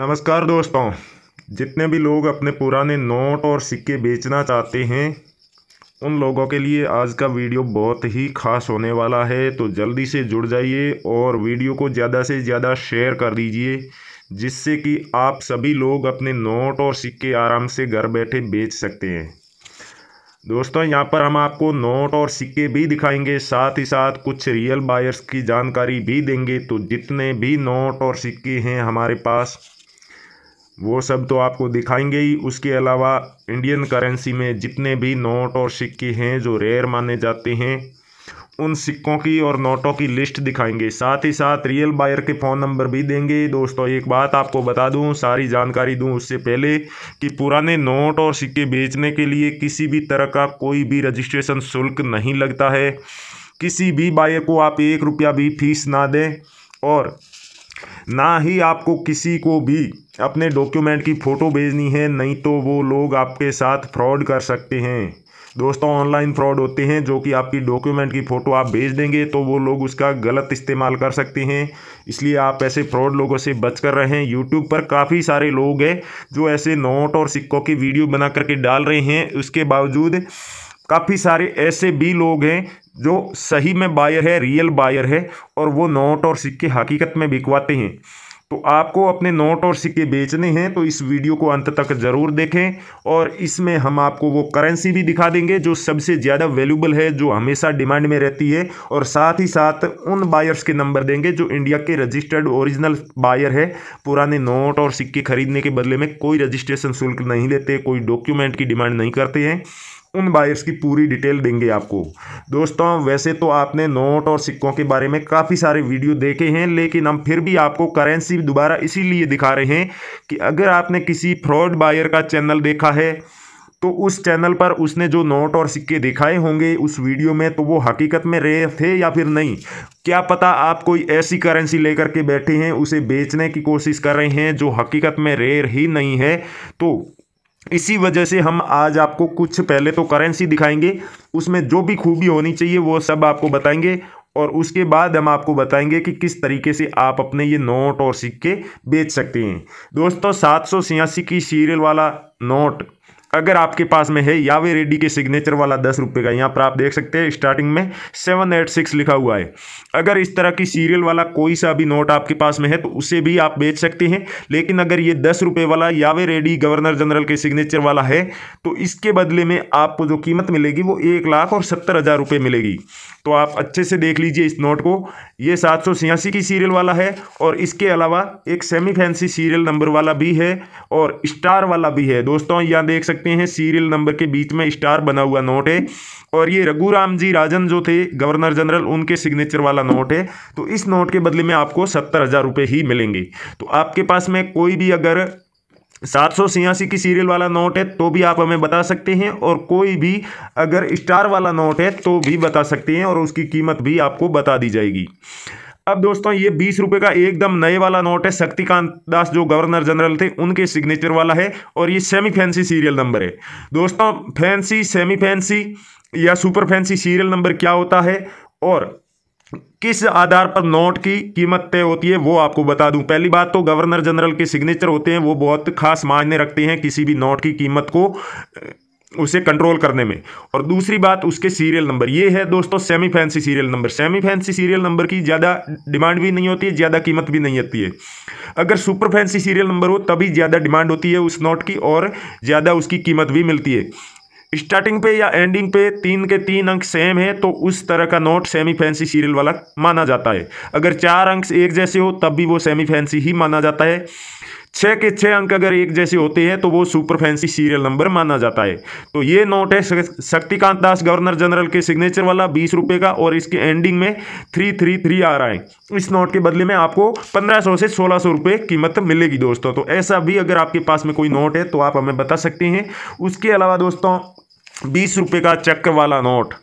नमस्कार दोस्तों जितने भी लोग अपने पुराने नोट और सिक्के बेचना चाहते हैं उन लोगों के लिए आज का वीडियो बहुत ही खास होने वाला है तो जल्दी से जुड़ जाइए और वीडियो को ज़्यादा से ज़्यादा शेयर कर दीजिए जिससे कि आप सभी लोग अपने नोट और सिक्के आराम से घर बैठे बेच सकते हैं दोस्तों यहाँ पर हम आपको नोट और सिक्के भी दिखाएंगे साथ ही साथ कुछ रियल बायर्स की जानकारी भी देंगे तो जितने भी नोट और सिक्के हैं हमारे पास वो सब तो आपको दिखाएंगे ही उसके अलावा इंडियन करेंसी में जितने भी नोट और सिक्के हैं जो रेयर माने जाते हैं उन सिक्कों की और नोटों की लिस्ट दिखाएंगे साथ ही साथ रियल बायर के फ़ोन नंबर भी देंगे दोस्तों एक बात आपको बता दूं सारी जानकारी दूं उससे पहले कि पुराने नोट और सिक्के बेचने के लिए किसी भी तरह का कोई भी रजिस्ट्रेशन शुल्क नहीं लगता है किसी भी बायर को आप एक रुपया भी फीस ना दें और ना ही आपको किसी को भी अपने डॉक्यूमेंट की फ़ोटो भेजनी है नहीं तो वो लोग आपके साथ फ्रॉड कर सकते हैं दोस्तों ऑनलाइन फ्रॉड होते हैं जो कि आपकी डॉक्यूमेंट की फ़ोटो आप भेज देंगे तो वो लोग उसका गलत इस्तेमाल कर सकते हैं इसलिए आप ऐसे फ्रॉड लोगों से बच कर रहें यूट्यूब पर काफ़ी सारे लोग हैं जो ऐसे नोट और सिक्कों की वीडियो बना करके डाल रहे हैं उसके बावजूद काफ़ी सारे ऐसे भी लोग हैं जो सही में बायर है रियल बायर है और वो नोट और सिक्के हकीकत में बिकवाते हैं तो आपको अपने नोट और सिक्के बेचने हैं तो इस वीडियो को अंत तक ज़रूर देखें और इसमें हम आपको वो करेंसी भी दिखा देंगे जो सबसे ज़्यादा वैल्यूबल है जो हमेशा डिमांड में रहती है और साथ ही साथ उन बायर्स के नंबर देंगे जो इंडिया के रजिस्टर्ड ओरिजिनल बायर है पुराने नोट और सिक्के खरीदने के बदले में कोई रजिस्ट्रेशन शुल्क नहीं लेते कोई डॉक्यूमेंट की डिमांड नहीं करते हैं उन बायर्स की पूरी डिटेल देंगे आपको दोस्तों वैसे तो आपने नोट और सिक्कों के बारे में काफ़ी सारे वीडियो देखे हैं लेकिन हम फिर भी आपको करेंसी दोबारा इसीलिए दिखा रहे हैं कि अगर आपने किसी फ्रॉड बायर का चैनल देखा है तो उस चैनल पर उसने जो नोट और सिक्के दिखाए होंगे उस वीडियो में तो वो हकीकत में रहे थे या फिर नहीं क्या पता आप कोई ऐसी करेंसी लेकर के बैठे हैं उसे बेचने की कोशिश कर रहे हैं जो हकीकत में रेयर ही नहीं है तो इसी वजह से हम आज आपको कुछ पहले तो करेंसी दिखाएंगे उसमें जो भी खूबी होनी चाहिए वो सब आपको बताएंगे और उसके बाद हम आपको बताएंगे कि किस तरीके से आप अपने ये नोट और सिक्के बेच सकते हैं दोस्तों सात सौ छियासी की सीरियल वाला नोट अगर आपके पास में है यावे रेड्डी के सिग्नेचर वाला दस रुपये का यहाँ पर आप देख सकते हैं स्टार्टिंग में सेवन एट सिक्स लिखा हुआ है अगर इस तरह की सीरियल वाला कोई सा भी नोट आपके पास में है तो उसे भी आप बेच सकते हैं लेकिन अगर ये दस रुपये वाला यावे रेड्डी गवर्नर जनरल के सिग्नेचर वाला है तो इसके बदले में आपको जो कीमत मिलेगी वो एक लाख और सत्तर हज़ार रुपये मिलेगी तो आप अच्छे से देख लीजिए इस नोट को ये सात सौ छियासी की सीरियल वाला है और इसके अलावा एक सेमी फैंसी सीरियल नंबर वाला भी है और स्टार वाला भी है दोस्तों यहाँ देख सकते सकते हैं सीरियल नंबर के बीच में स्टार बना हुआ नोट है और ये रघुराम जी राजन जो थे गवर्नर जनरल उनके सिग्नेचर वाला नोट है तो इस नोट के बदले में आपको सत्तर हज़ार रुपये ही मिलेंगे तो आपके पास में कोई भी अगर सात सौ छियासी की सीरियल वाला नोट है तो भी आप हमें बता सकते हैं और कोई भी अगर स्टार वाला नोट है तो भी बता सकते हैं और उसकी कीमत भी आपको बता दी जाएगी अब दोस्तों ये बीस रुपये का एकदम नए वाला नोट है शक्तिकांत दास जो गवर्नर जनरल थे उनके सिग्नेचर वाला है और ये सेमी फैंसी सीरियल नंबर है दोस्तों फैंसी सेमी फैंसी या सुपर फैंसी सीरियल नंबर क्या होता है और किस आधार पर नोट की कीमत तय होती है वो आपको बता दूं पहली बात तो गवर्नर जनरल के सिग्नेचर होते हैं वो बहुत खास मायने रखते हैं किसी भी नोट की कीमत को उसे कंट्रोल करने में और दूसरी बात उसके सीरियल नंबर ये है दोस्तों semi fancy serial number semi fancy serial number की ज़्यादा डिमांड भी नहीं होती है ज़्यादा कीमत भी नहीं होती है अगर सुपर फैंसी सीरियल नंबर हो तभी ज़्यादा डिमांड होती है उस नोट की और ज़्यादा उसकी कीमत भी मिलती है स्टार्टिंग पे या एंडिंग पे तीन के तीन अंक सेम है तो उस तरह का नोट सेमी फैंसी सीरियल वाला माना जाता है अगर चार अंक एक जैसे हो तब भी वो सेमी फैंसी ही माना जाता है छः के छः अंक अगर एक जैसे होते हैं तो वो सुपर फैंसी सीरियल नंबर माना जाता है तो ये नोट है शक्तिकांत दास गवर्नर जनरल के सिग्नेचर वाला बीस रुपये का और इसके एंडिंग में थ्री थ्री थ्री आ रहा है इस नोट के बदले में आपको पंद्रह सौ से सोलह सौ रुपये कीमत मिलेगी दोस्तों तो ऐसा भी अगर आपके पास में कोई नोट है तो आप हमें बता सकते हैं उसके अलावा दोस्तों बीस रुपये का चक्कर वाला नोट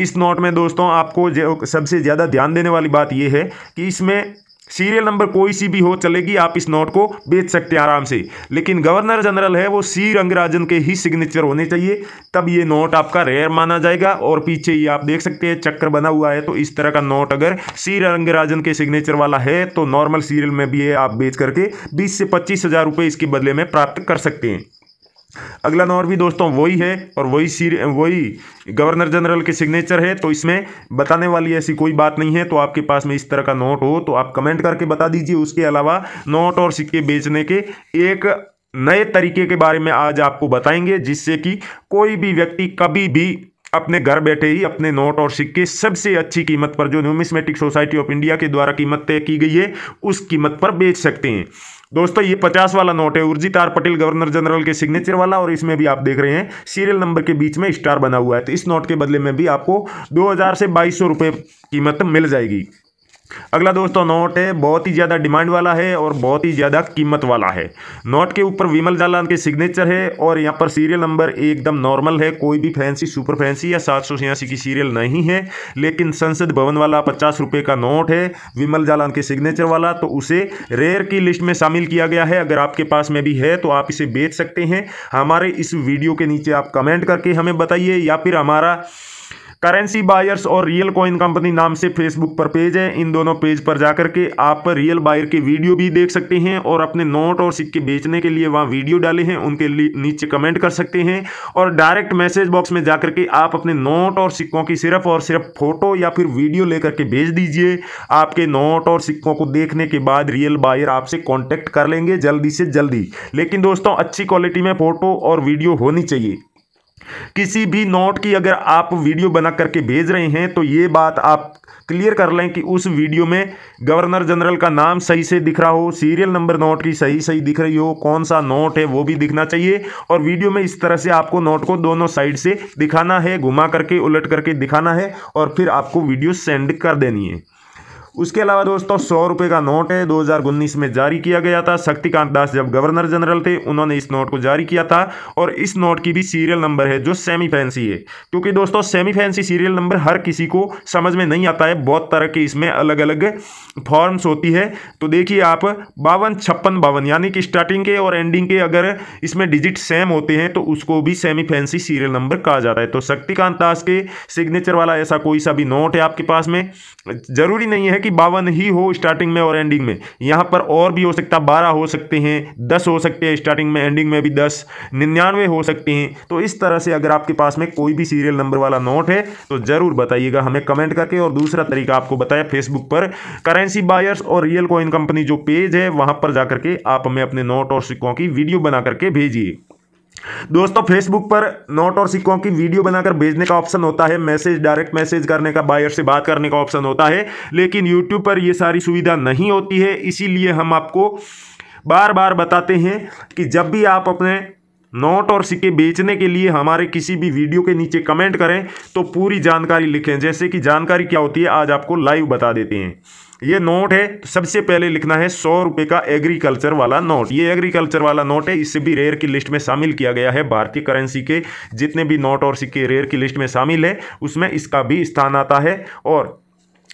इस नोट में दोस्तों आपको सबसे ज़्यादा ध्यान देने वाली बात यह है कि इसमें सीरियल नंबर कोई सी भी हो चलेगी आप इस नोट को बेच सकते हैं आराम से लेकिन गवर्नर जनरल है वो सी रंगराजन के ही सिग्नेचर होने चाहिए तब ये नोट आपका रेयर माना जाएगा और पीछे ये आप देख सकते हैं चक्कर बना हुआ है तो इस तरह का नोट अगर सी रंगराजन के सिग्नेचर वाला है तो नॉर्मल सीरियल में भी ये आप बेच करके बीस से पच्चीस हज़ार रुपये इसके बदले में प्राप्त कर सकते हैं अगला नंबर भी दोस्तों वही है और वही सीर वही गवर्नर जनरल के सिग्नेचर है तो इसमें बताने वाली ऐसी कोई बात नहीं है तो आपके पास में इस तरह का नोट हो तो आप कमेंट करके बता दीजिए उसके अलावा नोट और सिक्के बेचने के एक नए तरीके के बारे में आज आपको बताएंगे जिससे कि कोई भी व्यक्ति कभी भी अपने घर बैठे ही अपने नोट और सिक्के सबसे अच्छी कीमत पर जो न्यूमिस्मेटिक सोसाइटी ऑफ इंडिया के द्वारा कीमत तय की गई है उस कीमत पर बेच सकते हैं दोस्तों ये पचास वाला नोट है Urjit R Patel governor general के सिग्नेचर वाला और इसमें भी आप देख रहे हैं सीरियल नंबर के बीच में स्टार बना हुआ है तो इस नोट के बदले में भी आपको दो से बाईस कीमत मिल जाएगी अगला दोस्तों नोट है बहुत ही ज़्यादा डिमांड वाला है और बहुत ही ज़्यादा कीमत वाला है नोट के ऊपर विमल जालान के सिग्नेचर है और यहाँ पर सीरियल नंबर एकदम नॉर्मल है कोई भी फैंसी सुपर फैंसी या सात सौ छियासी की सीरियल नहीं है लेकिन संसद भवन वाला पचास रुपये का नोट है विमल जालान के सिग्नेचर वाला तो उसे रेयर की लिस्ट में शामिल किया गया है अगर आपके पास में भी है तो आप इसे बेच सकते हैं हमारे इस वीडियो के नीचे आप कमेंट करके हमें बताइए या फिर हमारा करेंसी बायर्स और रियल कॉइन कंपनी नाम से फेसबुक पर पेज है इन दोनों पेज पर जाकर के आप रियल बायर के वीडियो भी देख सकते हैं और अपने नोट और सिक्के बेचने के लिए वहाँ वीडियो डाले हैं उनके नीचे कमेंट कर सकते हैं और डायरेक्ट मैसेज बॉक्स में जाकर के आप अपने नोट और सिक्कों की सिर्फ और सिर्फ फोटो या फिर वीडियो लेकर के भेज दीजिए आपके नोट और सिक्कों को देखने के बाद रियल बायर आपसे कॉन्टैक्ट कर लेंगे जल्दी से जल्दी लेकिन दोस्तों अच्छी क्वालिटी में फ़ोटो और वीडियो होनी चाहिए किसी भी नोट की अगर आप वीडियो बना करके भेज रहे हैं तो ये बात आप क्लियर कर लें कि उस वीडियो में गवर्नर जनरल का नाम सही से दिख रहा हो सीरियल नंबर नोट की सही सही दिख रही हो कौन सा नोट है वो भी दिखना चाहिए और वीडियो में इस तरह से आपको नोट को दोनों साइड से दिखाना है घुमा करके उलट करके दिखाना है और फिर आपको वीडियो सेंड कर देनी है उसके अलावा दोस्तों सौ रुपये का नोट है उन्नीस में जारी किया गया था शक्तिकांत दास जब गवर्नर जनरल थे उन्होंने इस नोट को जारी किया था और इस नोट की भी सीरियल नंबर है जो सेमी फैंसी है क्योंकि दोस्तों सेमी फैंसी सीरियल नंबर हर किसी को समझ में नहीं आता है बहुत तरह की इसमें अलग अलग फॉर्म्स होती है तो देखिए आप बावन छप्पन बावन यानी कि स्टार्टिंग के और एंडिंग के अगर इसमें डिजिट सेम होते हैं तो उसको भी सेमी फैंसी सीरियल नंबर कहा जाता है तो शक्तिकांत दास के सिग्नेचर वाला ऐसा कोई सा भी नोट है आपके पास में जरूरी नहीं है कि बावन ही हो स्टार्टिंग में और एंडिंग में यहाँ पर और भी हो सकता है बारह हो सकते हैं दस हो सकते हैं स्टार्टिंग में एंडिंग में भी दस निन्यानवे हो सकते हैं तो इस तरह से अगर आपके पास में कोई भी सीरियल नंबर वाला नोट है तो ज़रूर बताइएगा हमें कमेंट करके और दूसरा तरीका आपको बताया फेसबुक पर करेंसी बायर्स और रियल कॉइन कंपनी जो पेज है वहाँ पर जा करके आप हमें अपने नोट और सिक्कों की वीडियो बना करके भेजिए दोस्तों फेसबुक पर नोट और सिक्कों की वीडियो बनाकर भेजने का ऑप्शन होता है मैसेज डायरेक्ट मैसेज करने का बायर से बात करने का ऑप्शन होता है लेकिन यूट्यूब पर ये सारी सुविधा नहीं होती है इसीलिए हम आपको बार बार बताते हैं कि जब भी आप अपने नोट और सिक्के बेचने के लिए हमारे किसी भी वीडियो के नीचे कमेंट करें तो पूरी जानकारी लिखें जैसे कि जानकारी क्या होती है आज आपको लाइव बता देते हैं ये नोट है तो सबसे पहले लिखना है सौ रुपए का एग्रीकल्चर वाला नोट ये एग्रीकल्चर वाला नोट है इसे भी रेयर की लिस्ट में शामिल किया गया है भारतीय करेंसी के जितने भी नोट और सिक्के रेयर की लिस्ट में शामिल है उसमें इसका भी स्थान आता है और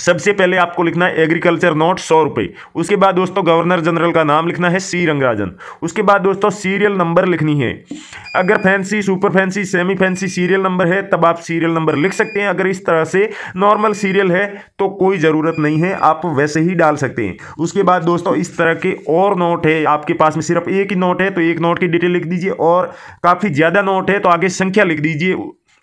सबसे पहले आपको लिखना है एग्रीकल्चर नोट सौ रुपये उसके बाद दोस्तों गवर्नर जनरल का नाम लिखना है सी रंगराजन उसके बाद दोस्तों सीरियल नंबर लिखनी है अगर fancy super fancy semi fancy serial number है तब आप सीरियल नंबर लिख सकते हैं अगर इस तरह से नॉर्मल सीरियल है तो कोई ज़रूरत नहीं है आप वैसे ही डाल सकते हैं उसके बाद दोस्तों इस तरह के और नोट है आपके पास में सिर्फ एक ही नोट है तो एक नोट की डिटेल लिख दीजिए और काफ़ी ज़्यादा नोट है तो आगे संख्या लिख दीजिए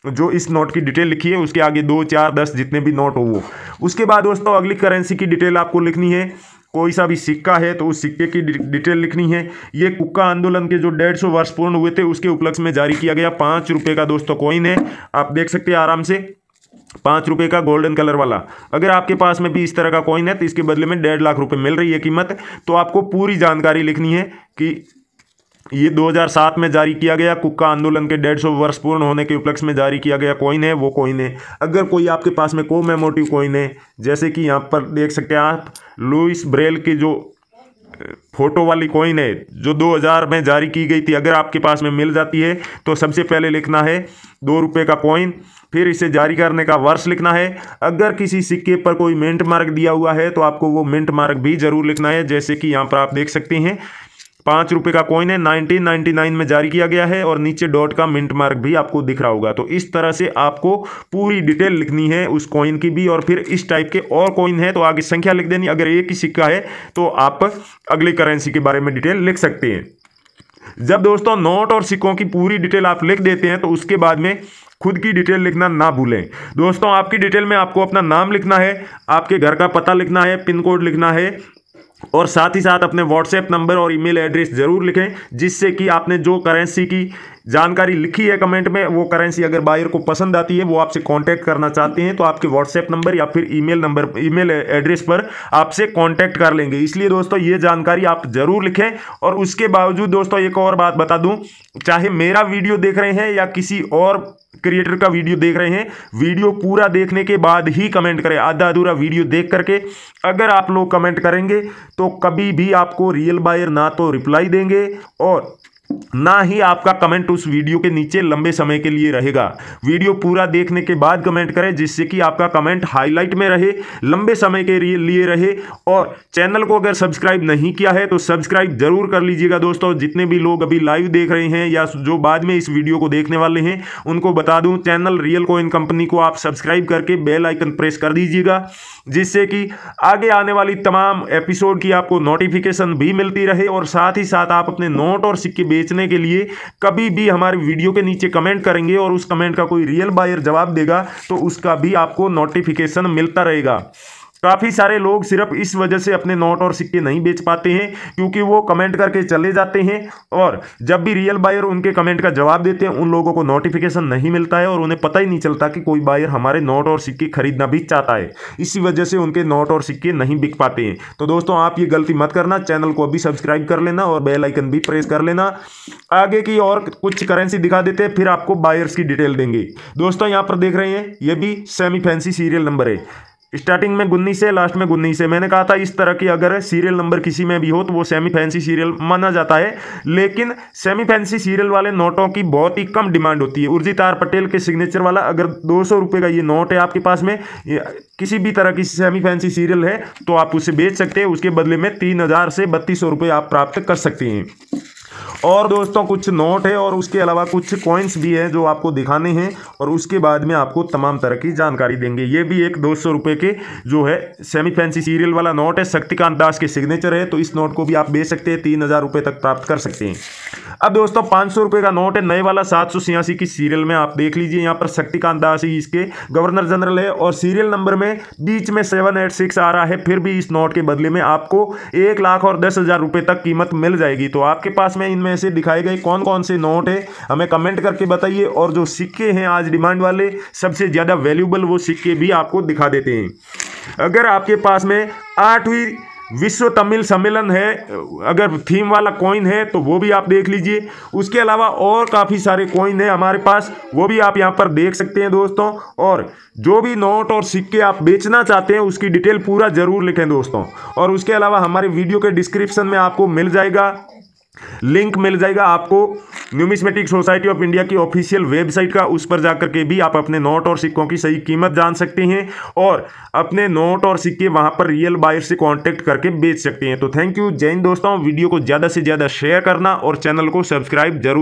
जो इस नोट की डिटेल लिखी है उसके आगे दो चार दस जितने भी नोट हो वो उसके बाद दोस्तों अगली करेंसी की डिटेल आपको लिखनी है कोई सा भी सिक्का है तो उस सिक्के की डिटेल लिखनी है ये कुक्का आंदोलन के जो डेढ़ सौ वर्ष पूर्ण हुए थे उसके उपलक्ष्य में जारी किया गया पाँच रुपये का दोस्तों कॉइन है आप देख सकते हैं आराम से पाँच रुपये का गोल्डन कलर वाला अगर आपके पास में भी इस तरह का कॉइन है तो इसके बदले में डेढ़ लाख रुपये मिल रही है कीमत तो आपको पूरी जानकारी लिखनी है कि ये 2007 में जारी किया गया कुक्का आंदोलन के डेढ़ सौ वर्ष पूर्ण होने के उपलक्ष्य में जारी किया गया कॉइन है वो कॉइन है अगर कोई आपके पास में को मेमोटिव कॉइन है जैसे कि यहाँ पर देख सकते हैं आप लुइस ब्रेल की जो फोटो वाली कॉइन है जो 2000 में जारी की गई थी अगर आपके पास में मिल जाती है तो सबसे पहले लिखना है दो रुपये का कॉइन फिर इसे जारी करने का वर्ष लिखना है अगर किसी सिक्के पर कोई मिंट मार्क दिया हुआ है तो आपको वो मिंट मार्क भी जरूर लिखना है जैसे कि यहाँ पर आप देख सकते हैं पाँच रुपए का कॉइन है 1999 में जारी किया गया है और नीचे डॉट का मिंट मार्क भी आपको दिख रहा होगा तो इस तरह से आपको पूरी डिटेल लिखनी है उस कॉइन की भी और फिर इस टाइप के और कॉइन है तो आगे संख्या लिख देनी अगर एक ही सिक्का है तो आप अगली करेंसी के बारे में डिटेल लिख सकते हैं जब दोस्तों नोट और सिक्कों की पूरी डिटेल आप लिख देते हैं तो उसके बाद में खुद की डिटेल लिखना ना भूलें दोस्तों आपकी डिटेल में आपको अपना नाम लिखना है आपके घर का पता लिखना है पिन कोड लिखना है और साथ ही साथ अपने व्हाट्सएप नंबर और ईमेल एड्रेस ज़रूर लिखें जिससे कि आपने जो करेंसी की जानकारी लिखी है कमेंट में वो करेंसी अगर बायर को पसंद आती है वो आपसे कांटेक्ट करना चाहते हैं तो आपके व्हाट्सएप नंबर या फिर ईमेल नंबर ईमेल एड्रेस पर आपसे कांटेक्ट कर लेंगे इसलिए दोस्तों ये जानकारी आप जरूर लिखें और उसके बावजूद दोस्तों एक और बात बता दूँ चाहे मेरा वीडियो देख रहे हैं या किसी और क्रिएटर का वीडियो देख रहे हैं वीडियो पूरा देखने के बाद ही कमेंट करें आधा अधूरा वीडियो देख करके अगर आप लोग कमेंट करेंगे तो कभी भी आपको रियल बायर ना तो रिप्लाई देंगे और ना ही आपका कमेंट उस वीडियो के नीचे लंबे समय के लिए रहेगा वीडियो पूरा देखने के बाद कमेंट करें जिससे कि आपका कमेंट हाईलाइट में रहे लंबे समय के लिए रहे और चैनल को अगर सब्सक्राइब नहीं किया है तो सब्सक्राइब जरूर कर लीजिएगा दोस्तों जितने भी लोग अभी लाइव देख रहे हैं या जो बाद में इस वीडियो को देखने वाले हैं उनको बता दूँ चैनल रियल कोइन कंपनी को आप सब्सक्राइब करके बेल आइकन प्रेस कर दीजिएगा जिससे कि आगे आने वाली तमाम एपिसोड की आपको नोटिफिकेशन भी मिलती रहे और साथ ही साथ आप अपने नोट और सिक्के बेचने के लिए कभी भी हमारे वीडियो के नीचे कमेंट करेंगे और उस कमेंट का कोई रियल बायर जवाब देगा तो उसका भी आपको नोटिफिकेशन मिलता रहेगा काफ़ी सारे लोग सिर्फ इस वजह से अपने नोट और सिक्के नहीं बेच पाते हैं क्योंकि वो कमेंट करके चले जाते हैं और जब भी रियल बायर उनके कमेंट का जवाब देते हैं उन लोगों को नोटिफिकेशन नहीं मिलता है और उन्हें पता ही नहीं चलता कि कोई बायर हमारे नोट और सिक्के खरीदना भी चाहता है इसी वजह से उनके नोट और सिक्के नहीं बिक पाते हैं तो दोस्तों आप ये गलती मत करना चैनल को अभी सब्सक्राइब कर लेना और बेलाइकन भी प्रेस कर लेना आगे की और कुछ करेंसी दिखा देते हैं फिर आपको बायर्स की डिटेल देंगे दोस्तों यहाँ पर देख रहे हैं ये भी सेमी फैंसी सीरियल नंबर है स्टार्टिंग में गुन्नी से लास्ट में गुन्नी से मैंने कहा था इस तरह की अगर सीरियल नंबर किसी में भी हो तो वो सेमी फैंसी सीरियल माना जाता है लेकिन सेमी फैंसी सीरियल वाले नोटों की बहुत ही कम डिमांड होती है उर्जित आर पटेल के सिग्नेचर वाला अगर दो सौ का ये नोट है आपके पास में किसी भी तरह की सेमी फैंसी सीरियल है तो आप उसे बेच सकते हैं उसके बदले में तीन से बत्तीस सौ आप प्राप्त कर सकते हैं और दोस्तों कुछ नोट है और उसके अलावा कुछ कॉइन्स भी है जो आपको दिखाने हैं और उसके बाद में आपको तमाम तरह की जानकारी देंगे ये भी एक दो सौ रुपये के जो है सेमी फैंसी सीरियल वाला नोट है शक्तिकांत दास के सिग्नेचर है तो इस नोट को भी आप बेच सकते हैं तीन हज़ार रुपये तक प्राप्त कर सकते हैं अब दोस्तों पाँच सौ रुपये का नोट है नए वाला सात सौ छियासी की सीरियल में आप देख लीजिए यहाँ पर शक्तिकांत दास ही इसके गवर्नर जनरल है और सीरियल नंबर में बीच में सेवन एट सिक्स आ रहा है फिर भी इस नोट के बदले में आपको एक लाख और दस हज़ार रुपये तक कीमत मिल जाएगी तो आपके पास में इनमें से दिखाए गए कौन कौन से नोट है हमें कमेंट करके बताइए और जो सिक्के हैं आज डिमांड वाले सबसे ज़्यादा वैल्यूबल वो सिक्के भी आपको दिखा देते हैं अगर आपके पास में आठवीं विश्व तमिल सम्मेलन है अगर थीम वाला कॉइन है तो वो भी आप देख लीजिए उसके अलावा और काफ़ी सारे कॉइन है हमारे पास वो भी आप यहाँ पर देख सकते हैं दोस्तों और जो भी नोट और सिक्के आप बेचना चाहते हैं उसकी डिटेल पूरा ज़रूर लिखें दोस्तों और उसके अलावा हमारे वीडियो के डिस्क्रिप्शन में आपको मिल जाएगा लिंक मिल जाएगा आपको न्यूमिस्मेटिक सोसाइटी ऑफ इंडिया की ऑफिशियल वेबसाइट का उस पर जाकर के भी आप अपने नोट और सिक्कों की सही कीमत जान सकते हैं और अपने नोट और सिक्के वहां पर रियल बायर से कांटेक्ट करके बेच सकते हैं तो थैंक यू जैन दोस्तों वीडियो को ज़्यादा से ज़्यादा शेयर करना और चैनल को सब्सक्राइब जरूर